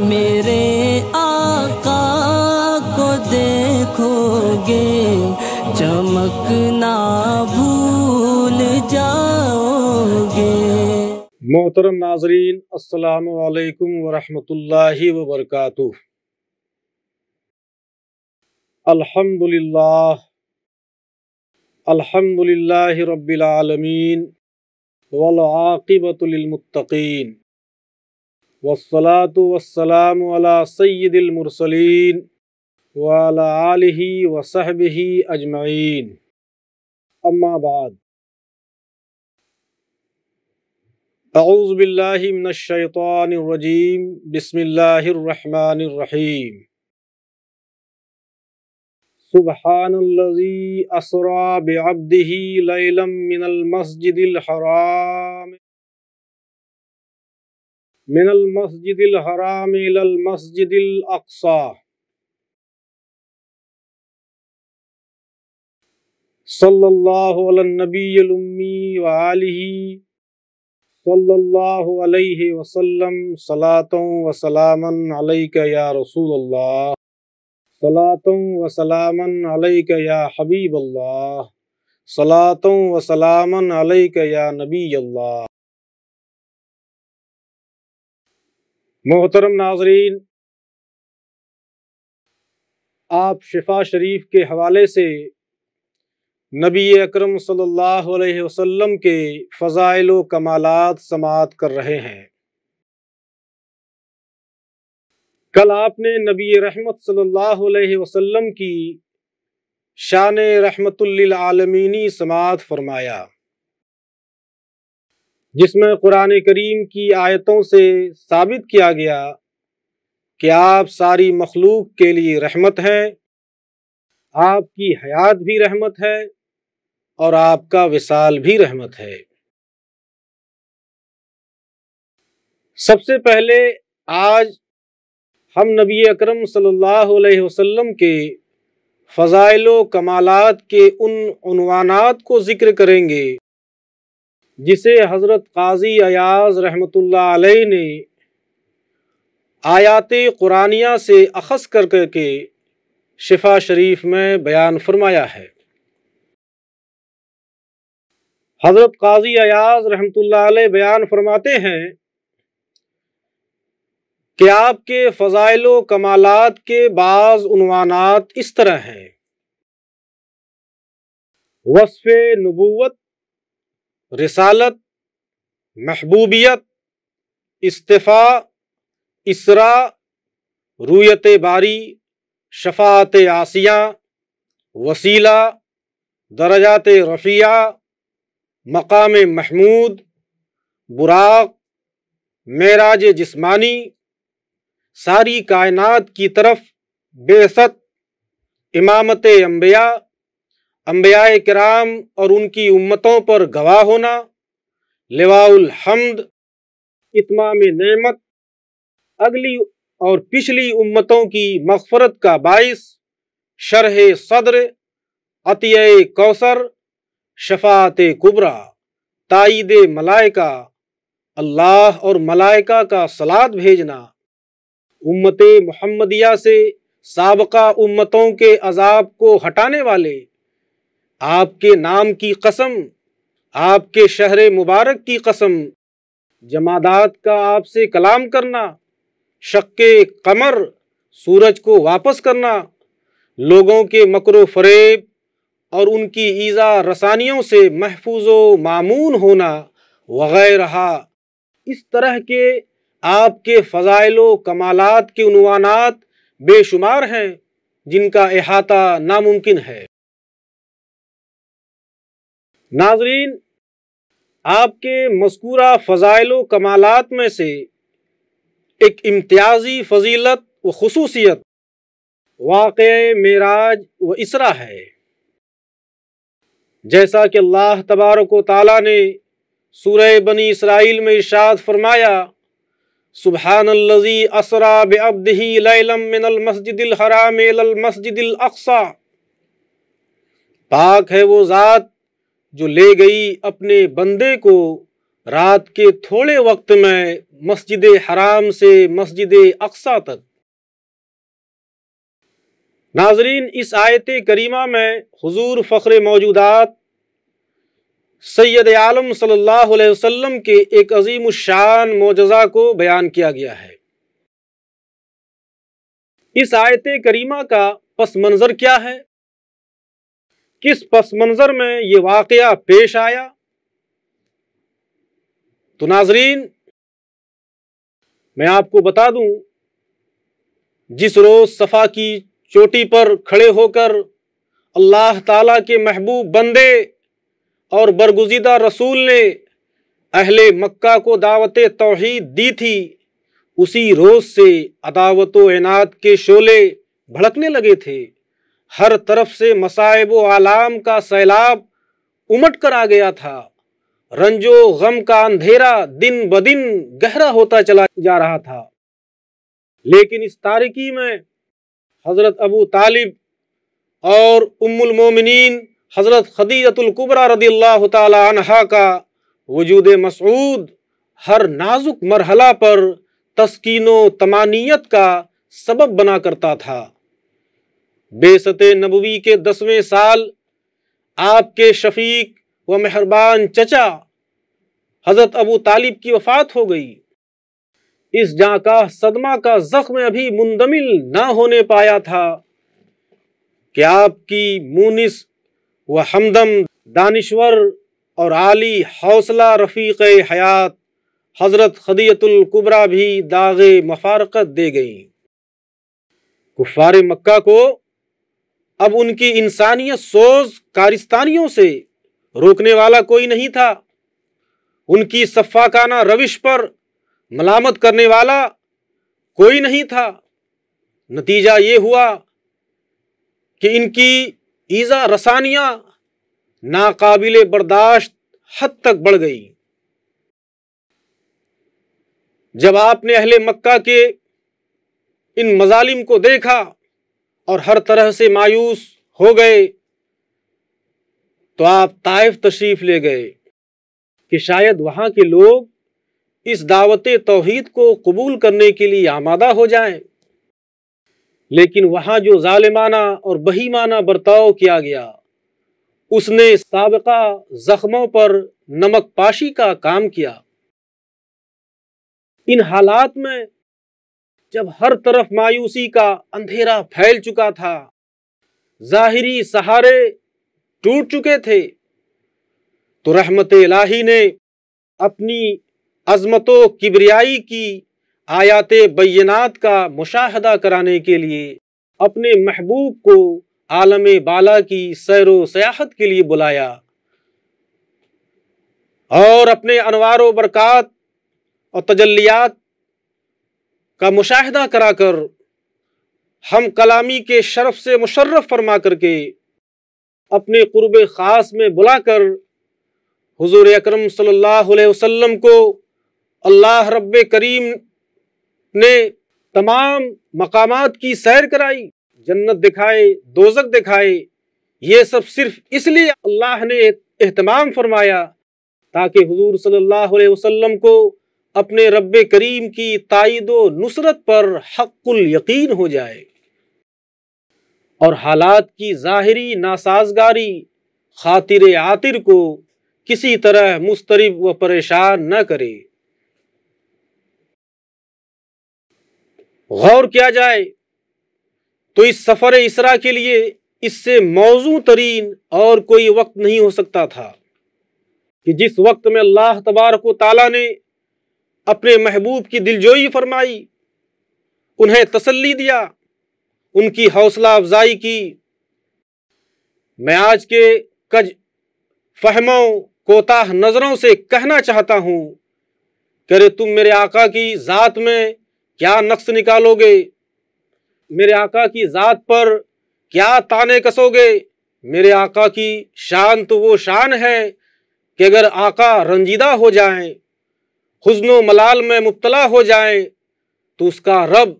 मेरे आका को देखोगे चमकना भूल जाओगे मोहतरम नाजरीन अस्सलाम वालेकुम वरहमतुल्लाहि व अल्हम्दुलिल्लाह अल्हम्दुलिल्लाहि रब्बिल आलमीन वल आकिबतु والصلاة والسلام على سيد المرسلين وعلى آله وصحبه أجمعين أما بعد أعوذ بالله من الشيطان الرجيم بسم الله الرحمن الرحيم سبحان الذي أسرى بعبده ليلا من المسجد الحرام मिनल मस्जिदिल हराम इलल या रसूल अल्लाह सलातों व सलामन या हबीब अल्लाह सलातों व मोहतरम नाजरीन आप शिफा शरीफ के हवाले से नबी अकरम सल्लल्लाहु अलैहि वसल्लम के फ़ज़ाइल कमालात समात कर रहे हैं कल आपने नबी रहमत सल्लल्लाहु अलैहि वसल्लम की शान रहमतुल्लिल आलमीनी समात फरमाया जिसमें कुरान करीम की आयतों से साबित किया गया कि आप सारी मखलूक के लिए रहमत हैं आपकी हयात भी रहमत है और आपका विसाल भी रहमत है सबसे पहले आज हम नबी अकरम सल्लल्लाहु अलैहि वसल्लम के फ़ज़ाइल कमालात के उन उनवानात को ज़िक्र करेंगे जिसे हज़रत काजी अयाज रहमत आलही ने आयात कुरानिया से अखस कर के शिफा शरीफ में बयान फरमाया है हज़रत काजी अयाज रहमत अलैह बयान फरमाते हैं कि आपके फ़ज़ाइल कमालत के बाज़ानात इस तरह हैं वसफ़ नबूत रिसालत महबूबियत इस्तीफ़ा इसरा रूयत बारी शफात आसिया वसीला दरजात रफ़िया मकाम महमूद बुराक मराज जिस्मानी सारी कायनात की तरफ बेसत इमामत अम्बिया अम्बिया कराम और उनकी उम्मतों पर गवाह होना लिवाउल हमद इतमाम नमत अगली और पिछली उम्मतों की मफफरत का बायस शरह सदर अतिय कौसर शफात कुबरा तइद मलाइका अल्लाह और मलाइका का सलाद भेजना उम्मत मोहम्मदिया से सबका उम्मतों के अजाब को हटाने वाले आपके नाम की कसम आपके शहर मुबारक की कसम जमादात का आपसे कलाम करना शक्के कमर सूरज को वापस करना लोगों के मकर फरेब और उनकी ईज़ा रसानियों से महफूज मामून होना वगैरह इस तरह के आपके फ़जाइल कमालत के उनवानात बेशुमार हैं जिनका अहाता नामुमकिन है नाजरीन आपके मस्कूरा फ़ज़ाइल कमालत में से एक इम्तियाजी फजीलत व खसूसियत वाक़ मराज व इसरा है जैसा कि अल्लाह तबारक ताली ने सूरह बनी इसराइल में इरशाद फरमाया सुबहान असरा असरा लैलम मिनल हराम अल मस्जिद अक्सा पाक है वो ज़ात जो ले गई अपने बंदे को रात के थोड़े वक्त में मस्जिद हराम से मस्जिद अक्सा तक नाजरीन इस आयत करीमा में हुजूर फ़ख्र मौजूदात सैद आलम सल्लल्लाहु अलैहि वसल्लम के एक अजीम शान मोजा को बयान किया गया है इस आयत करीमा का पस मंज़र क्या है किस पस मंजर में ये वाक़ पेश आया तो नाजरीन मैं आपको बता दूं जिस रोज़ सफ़ा की चोटी पर खड़े होकर अल्लाह ताला के महबूब बंदे और बरगुजीदा रसूल ने अहले मक्का को दावत तोहद दी थी उसी रोज़ से अदावत इनात के शोले भड़कने लगे थे हर तरफ से मसायब आलाम का सैलाब उमट कर आ गया था रंजो गम का अंधेरा दिन ब दिन गहरा होता चला जा रहा था लेकिन इस तारिकी में हज़रत अबू तालिब और उम्मुल मोमिनीन हज़रत कुबरा रदी अल्लाह तहा का वजूद मसूद हर नाजुक मरहला पर तस्किनो तमानियत का सबब बना करता था बेसत नबवी के दसवें साल आपके शफीक व मेहरबान चचा हज़रत अबू तालिब की वफ़ात हो गई इस जाँ का सदमा का ज़ख्म अभी मुंदमिल ना होने पाया था कि आपकी मुनिस व हमदम दानश्वर और आली हौसला रफ़ीक हयात हज़रत खदियतुल्कुबरा भी दागे मफारकत दे गई कुफ़ार मक्का को अब उनकी इंसानियत सोज कारिस्तानियों से रोकने वाला कोई नहीं था उनकी सफ़ाकाना रविश पर मलामत करने वाला कोई नहीं था नतीजा ये हुआ कि इनकी ईज़ा रसानियाँ नाकाबिल बर्दाश्त हद तक बढ़ गई जब आपने अहले मक्का के इन मजालिम को देखा और हर तरह से मायूस हो गए तो आप ताइफ तशरीफ ले गए कि शायद वहां के लोग इस दावत तोहहीद को कबूल करने के लिए आमादा हो जाएं लेकिन वहां जो जालिमाना और बहीमाना बर्ताव किया गया उसने सबका जख्मों पर नमक पाशी का काम किया इन हालात में जब हर तरफ मायूसी का अंधेरा फैल चुका था जाहिरी सहारे टूट चुके थे तो रहमत इलाही ने अपनी अजमतो किबरियाई की आयात बैनात का मुशाहदा कराने के लिए अपने महबूब को आलम बाला की सैर सयाहत के लिए बुलाया और अपने अनवार बरकत और तजलियात का करा कराकर हम कलामी के शरफ से मुशर्रफ फरमा करके अपने कुरब ख़ास में बुलाकर हुजूर अकरम सल्लल्लाहु अलैहि वसल्लम को अल्लाह रब करीम ने तमाम मकामात की सैर कराई जन्नत दिखाए दोजक दिखाए ये सब सिर्फ इसलिए अल्लाह ने एहतमाम फरमाया ताकि हुजूर सल्लल्लाहु अलैहि वसल्लम को अपने रब करीम की तायद नुसरत पर हक्ल यकीन हो जाए और हालात की ज़ाहरी नासाजगारी खातिर आतिर को किसी तरह मुस्तरब व परेशान न करे गौर किया जाए तो इस सफ़र इसरा के लिए इससे मौजू तरीन और कोई वक्त नहीं हो सकता था कि जिस वक्त में अल्लाह तबारक ताला ने अपने महबूब की दिलजोई फरमाई उन्हें तसल्ली दिया उनकी हौसला अफजाई की मैं आज के कज फहमों कोताह नज़रों से कहना चाहता हूं करे तुम मेरे आका की ज़ात में क्या नक्श निकालोगे मेरे आका की ज़ात पर क्या ताने कसोगे मेरे आका की शान तो वो शान है कि अगर आका रंजीदा हो जाएं हुजनो मलाल में मुबतला हो जाए तो उसका रब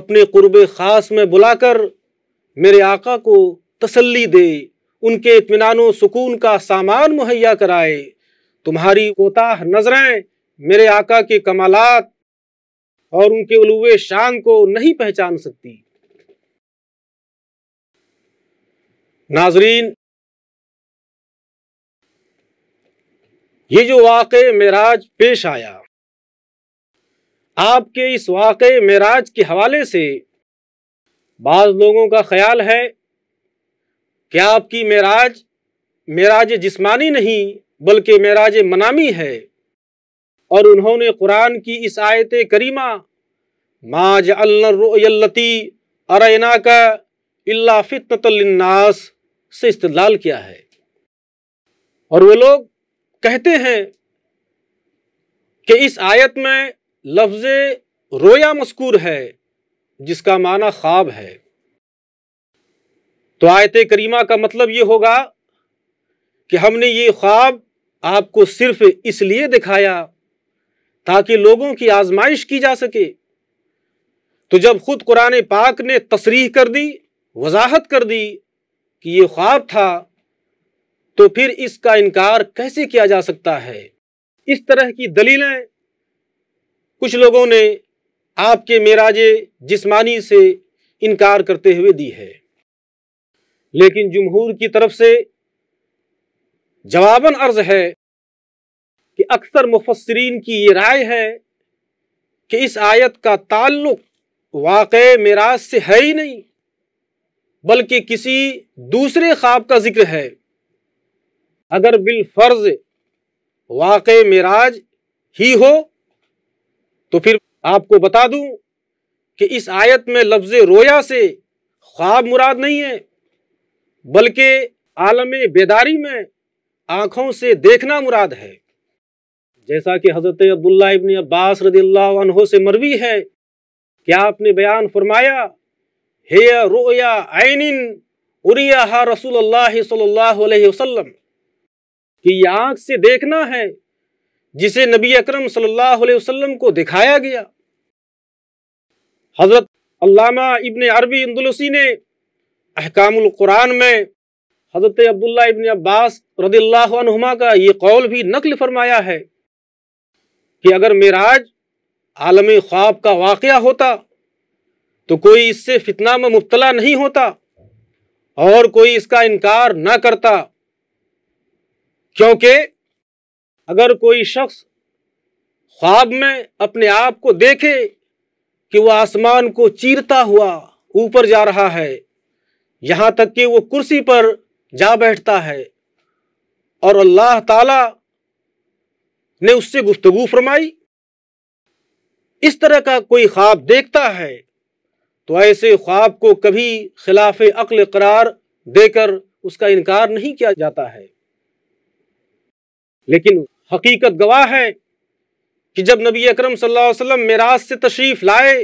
अपने कुरब ख़ास में बुलाकर मेरे आका को तसल्ली दे उनके इतमान सुकून का सामान मुहैया कराए तुम्हारी कोताह नज़रें मेरे आका के कमालात और उनके उलुए शान को नहीं पहचान सकती नाजरीन ये जो वाक़ मराज पेश आया आपके इस वाक़ मराज के हवाले से बाज़ लोगों का ख्याल है कि आपकी मराज मराज जिस्मानी नहीं बल्कि मराज मनामी है और उन्होंने कुरान की इस आयत करीमा माज अल्लती अरना का अल्ला से इस्तलाल किया है और वो लोग कहते हैं कि इस आयत में लफ्ज रोया मस्कूर है जिसका माना ख्वाब है तो आयत करीमा का मतलब ये होगा कि हमने ये ख्वाब आपको सिर्फ इसलिए दिखाया ताकि लोगों की आजमाइश की जा सके तो जब खुद कुरान पाक ने तसरीह कर दी वजाहत कर दी कि ये ख्वाब था तो फिर इसका इनकार कैसे किया जा सकता है इस तरह की दलीलें कुछ लोगों ने आपके मेराजे जिस्मानी से इनकार करते हुए दी है लेकिन जमहूर की तरफ से जवाबन अर्ज है कि अक्सर मुफसरीन की ये राय है कि इस आयत का ताल्लुक वाक़ मेराज से है ही नहीं बल्कि किसी दूसरे ख्वाब का जिक्र है अगर बिलफर्ज वाक़ मराज ही हो तो फिर आपको बता दूं कि इस आयत में लफ्ज़ रोया से ख्वाब मुराद नहीं है बल्कि आलम बेदारी में आँखों से देखना मुराद है जैसा कि हज़रत अब्दुल्ला इबन अब्बास रदील्ला से मरवी है क्या आपने बयान फरमाया हे रोया आइनिन उरिया रसूल सल्लल्लाहु अलैहि वसल्लम कि आंख से देखना है जिसे नबी अकरम सल्लल्लाहु अलैहि वसल्लम को दिखाया गया हजरत अल्लामा इब्न अरबी इंदुलसी ने अहकामुल कुरान में हजरत अब्दुल्ला इब्न अब्बास रदील्लाहुमा का ये कौल भी नकल फरमाया है कि अगर मेराज आलम ख्वाब का वाक़ होता तो कोई इससे फितना में मुबतला नहीं होता और कोई इसका इनकार ना करता क्योंकि अगर कोई शख्स ख्वाब में अपने आप को देखे कि वह आसमान को चीरता हुआ ऊपर जा रहा है यहाँ तक कि वो कुर्सी पर जा बैठता है और अल्लाह ताला ने उससे गुफ्तगु फरमाई इस तरह का कोई ख्वाब देखता है तो ऐसे ख्वाब को कभी खिलाफ अक्ल करार देकर उसका इनकार नहीं किया जाता है लेकिन हकीकत गवाह है कि जब नबी अकरम सल्लल्लाहु अलैहि वसल्लम मेराज से तशरीफ लाए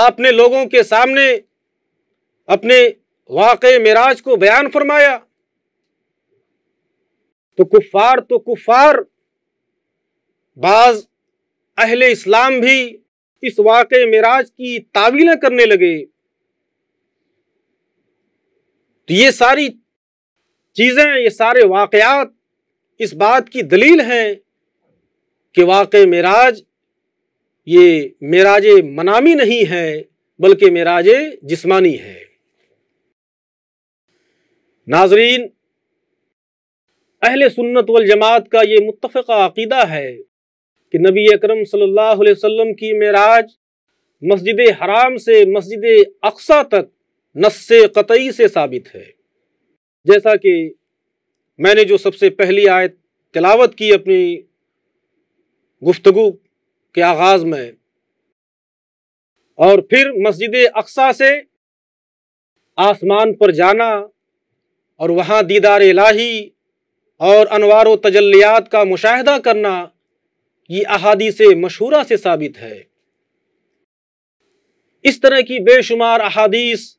आपने लोगों के सामने अपने वाक़ मेराज को बयान फरमाया तो कुफार तो कुफार बाज अहले इस्लाम भी इस वाक़ मेराज की तावीलें करने लगे तो ये सारी चीज़ें ये सारे वाकयात इस बात की दलील हैं कि वाक़ मराज ये मराज मनामी नहीं है बल्कि मराज जिस्मानी है नाजरीन अहल सुन्नत वल जमात का ये मुतफ़ा अकीदा है कि नबी अकरम सल्लल्लाहु अलैहि वसल्लम की मराज मस्जिद हराम से मस्जिद अक्सा तक नस्से कतई से साबित है जैसा कि मैंने जो सबसे पहली आय तिलावत की अपनी गुफ्तगु के आगाज़ में और फिर मस्जिद अक्सा से आसमान पर जाना और वहाँ दीदार इलाही और अनवार तजलियात का मुशाहदा करना ये अहादी से मशहूरा से साबित है इस तरह की बेशुमार अहादीस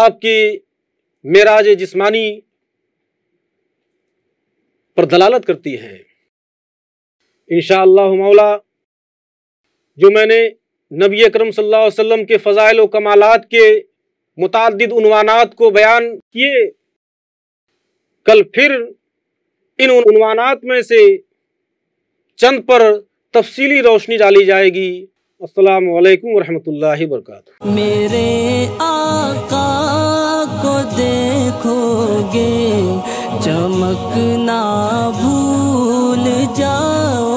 आपके मेराज जिस्मानी पर दलालत करती है इन मौला जो मैंने नबी अक्रम सम के फ़ाइल के फ़ज़ाइल कमालत के मुतद को बयान किए कल फिर इन उनवानात में से चंद पर तफसीली रोशनी डाली जाएगी अस्सलाम वालेकुम वरहमतुल्लाहि मेरे आका को देखोगे चमकना भूल जाओ